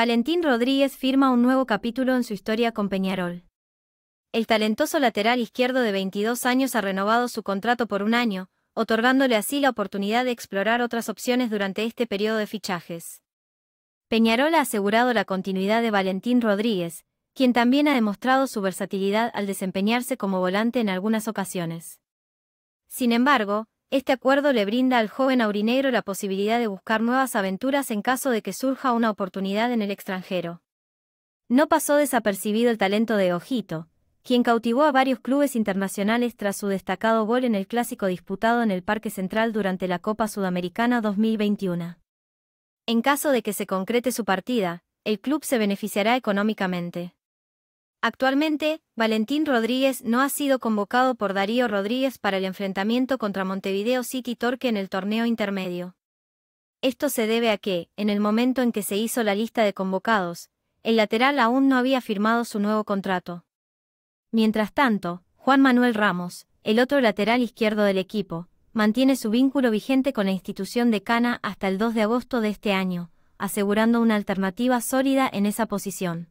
Valentín Rodríguez firma un nuevo capítulo en su historia con Peñarol. El talentoso lateral izquierdo de 22 años ha renovado su contrato por un año, otorgándole así la oportunidad de explorar otras opciones durante este periodo de fichajes. Peñarol ha asegurado la continuidad de Valentín Rodríguez, quien también ha demostrado su versatilidad al desempeñarse como volante en algunas ocasiones. Sin embargo, este acuerdo le brinda al joven aurinegro la posibilidad de buscar nuevas aventuras en caso de que surja una oportunidad en el extranjero. No pasó desapercibido el talento de Ojito, quien cautivó a varios clubes internacionales tras su destacado gol en el clásico disputado en el Parque Central durante la Copa Sudamericana 2021. En caso de que se concrete su partida, el club se beneficiará económicamente. Actualmente, Valentín Rodríguez no ha sido convocado por Darío Rodríguez para el enfrentamiento contra Montevideo City Torque en el torneo intermedio. Esto se debe a que, en el momento en que se hizo la lista de convocados, el lateral aún no había firmado su nuevo contrato. Mientras tanto, Juan Manuel Ramos, el otro lateral izquierdo del equipo, mantiene su vínculo vigente con la institución de Cana hasta el 2 de agosto de este año, asegurando una alternativa sólida en esa posición.